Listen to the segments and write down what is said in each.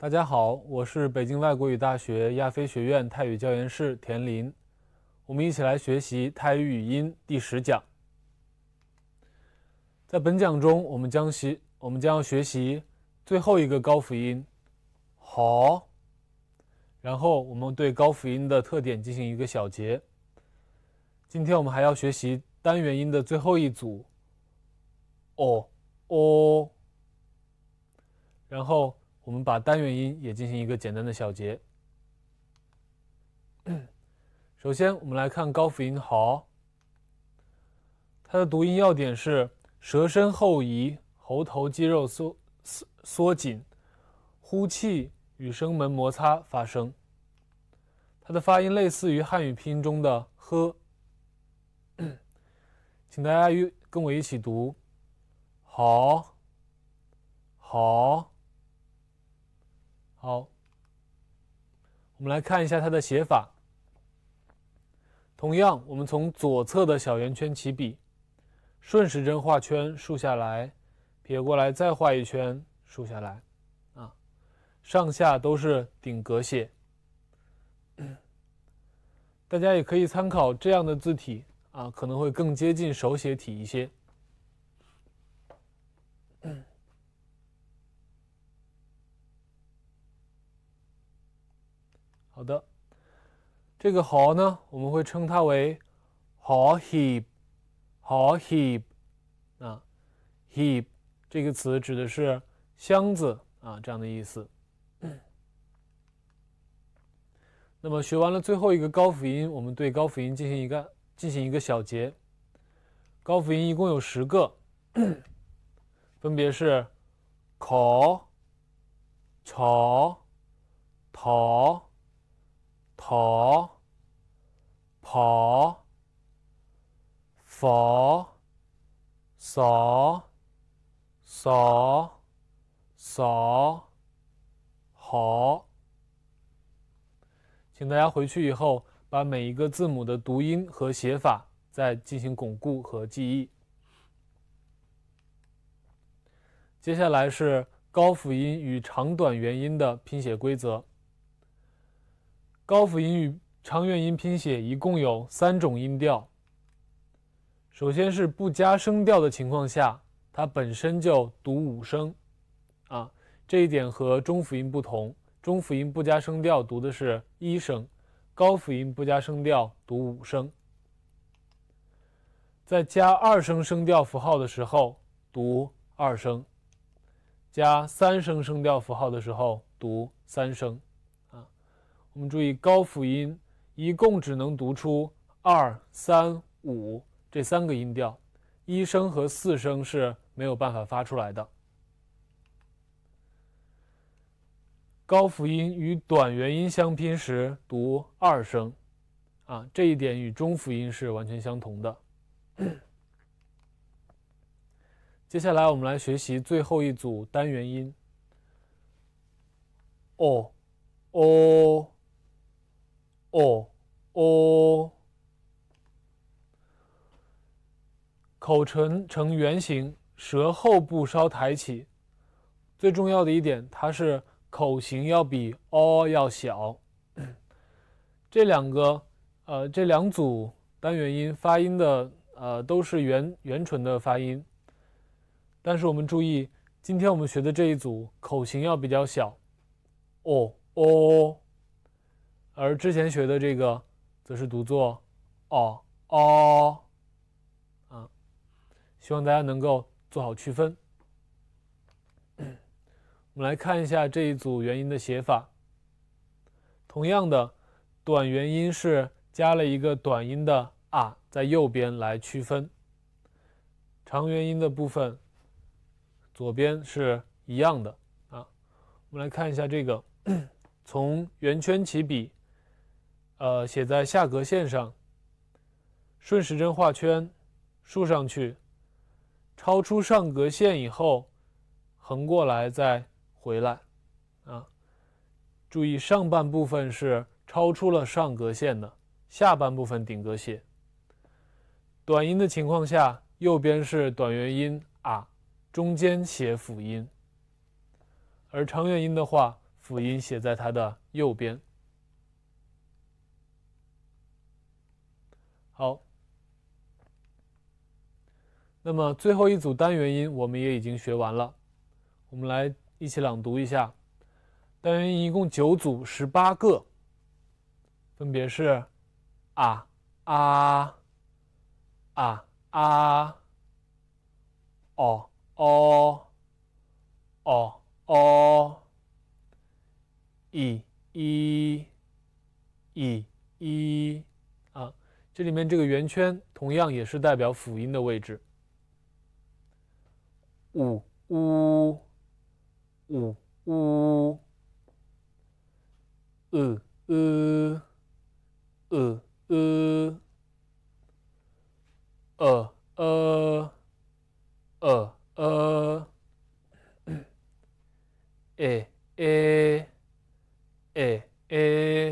大家好，我是北京外国语大学亚非学院泰语教研室田林，我们一起来学习泰语语音第十讲。在本讲中，我们将习我们将要学习最后一个高辅音，好，然后我们对高辅音的特点进行一个小结。今天我们还要学习单元音的最后一组，哦哦，然后。我们把单元音也进行一个简单的小结。首先，我们来看高辅音“好”，它的读音要点是：舌身后移，喉头肌肉缩缩缩紧，呼气与声门摩擦发声。它的发音类似于汉语拼音中的“呵”。请大家与跟我一起读：“好，好。”好，我们来看一下它的写法。同样，我们从左侧的小圆圈起笔，顺时针画圈，竖下来，撇过来，再画一圈，竖下来，啊，上下都是顶格写。大家也可以参考这样的字体啊，可能会更接近手写体一些。好的，这个“好”呢，我们会称它为“好 heap”，“ 好 heap” 啊，“heap” 这个词指的是箱子啊，这样的意思。那么学完了最后一个高辅音，我们对高辅音进行一个进行一个小结。高辅音一共有十个，分别是“考”、“吵”、“淘”。ỏ ỏ o ỏ ỏ ỏ ỏ 好，请大家回去以后把每一个字母的读音和写法再进行巩固和记忆。接下来是高辅音与长短元音的拼写规则。高辅音与长元音拼写一共有三种音调。首先是不加声调的情况下，它本身就读五声，啊，这一点和中辅音不同。中辅音不加声调读的是一声，高辅音不加声调读五声。在加二声声调符号的时候读二声，加三声声调符号的时候读三声。我们注意高辅音，一共只能读出二、三、五这三个音调，一声和四声是没有办法发出来的。高辅音与短元音相拼时读二声，啊，这一点与中辅音是完全相同的。接下来我们来学习最后一组单元音。哦，哦。哦，哦，口唇呈圆形，舌后部稍抬起。最重要的一点，它是口型要比 “o” 要小。这两个，呃，这两组单元音发音的，呃，都是圆圆唇的发音。但是我们注意，今天我们学的这一组，口型要比较小。哦，哦。而之前学的这个，则是读作哦哦，啊，希望大家能够做好区分。我们来看一下这一组元音的写法。同样的，短元音是加了一个短音的 “r” 在右边来区分。长元音的部分，左边是一样的啊。我们来看一下这个，从圆圈起笔。呃，写在下格线上。顺时针画圈，竖上去，超出上格线以后，横过来再回来，啊，注意上半部分是超出了上格线的，下半部分顶格写。短音的情况下，右边是短元音啊，中间写辅音。而长元音的话，辅音写在它的右边。好，那么最后一组单元音我们也已经学完了，我们来一起朗读一下，单元音一共九组十八个，分别是啊啊啊啊哦哦哦哦 e e e e。这里面这个圆圈同样也是代表辅音的位置。呜呜，呜呜，呃呃，呃呃，呃呃，呃呃，诶诶，诶诶。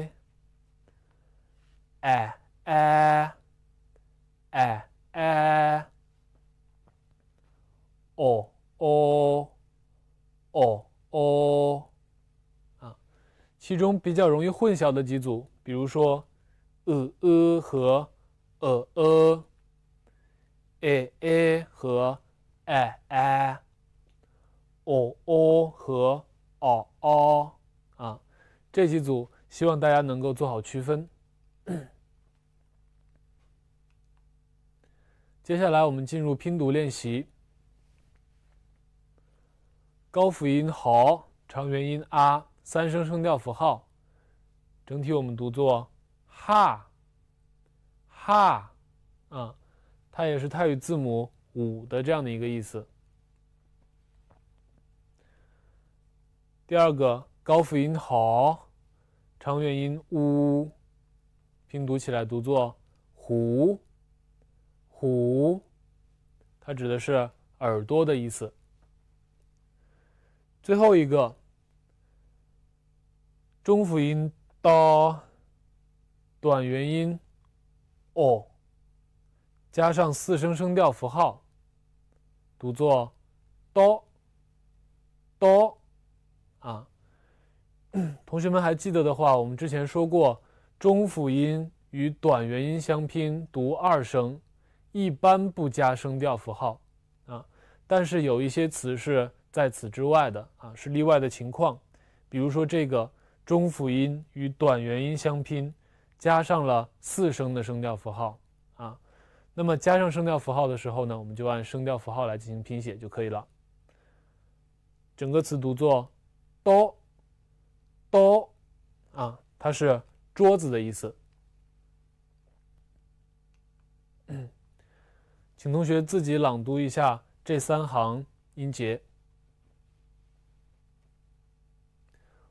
哦哦，啊，其中比较容易混淆的几组，比如说，呃呃和呃呃，诶诶和诶诶，哦哦和哦哦，啊，这几组希望大家能够做好区分。接下来我们进入拼读练习。高辅音好”，长元音啊，三声声调符号，整体我们读作哈。哈，啊，它也是泰语字母五的这样的一个意思。第二个高辅音好”，长元音呜”，拼读起来读作虎。虎，它指的是耳朵的意思。最后一个，中辅音的短元音哦，加上四声声调符号，读作哆哆啊，同学们还记得的话，我们之前说过，中辅音与短元音相拼读二声，一般不加声调符号啊，但是有一些词是。在此之外的啊，是例外的情况，比如说这个中辅音与短元音相拼，加上了四声的声调符号啊，那么加上声调符号的时候呢，我们就按声调符号来进行拼写就可以了。整个词读作 d ō d 啊，它是桌子的意思。请同学自己朗读一下这三行音节。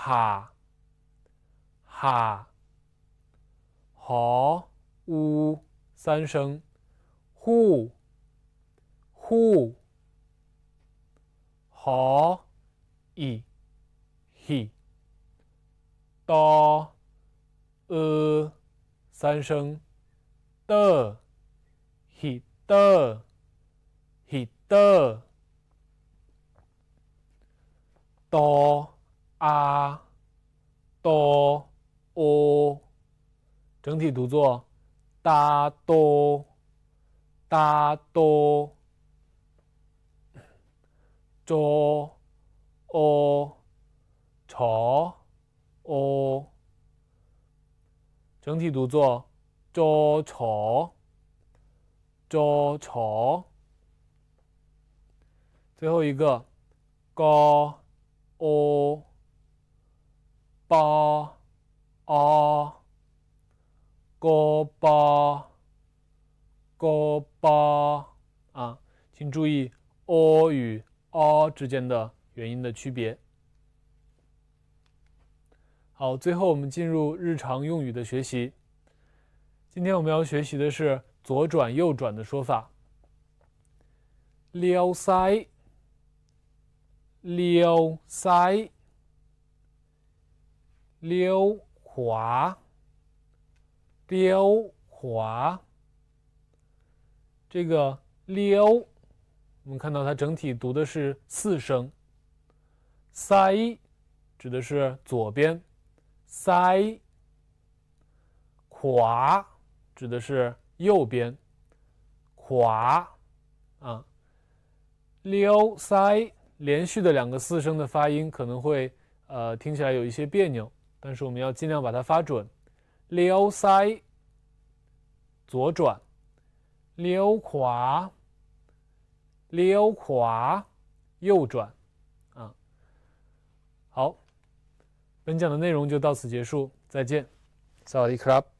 哈，哈，好呜，三声，呼，呼，好咦，嘿，哆，呃，三声，的嘿的嘿的哆。啊哆哦，整体读作阿哆阿哆。哆哦左哦，整体读作哆左哆左。最后一个高哦。八啊，哥八哥八啊，请注意 o 与 o 之间的元音的区别。好，最后我们进入日常用语的学习。今天我们要学习的是左转右转的说法。l e o s a i l e o sai。溜滑，溜滑。这个溜，我们看到它整体读的是四声。塞，指的是左边；塞，垮，指的是右边。垮，啊，溜塞连续的两个四声的发音，可能会呃听起来有一些别扭。但是我们要尽量把它发准，撩塞，左转，撩垮，u 垮，右转，啊，好，本讲的内容就到此结束，再见，สวัสดีครับ。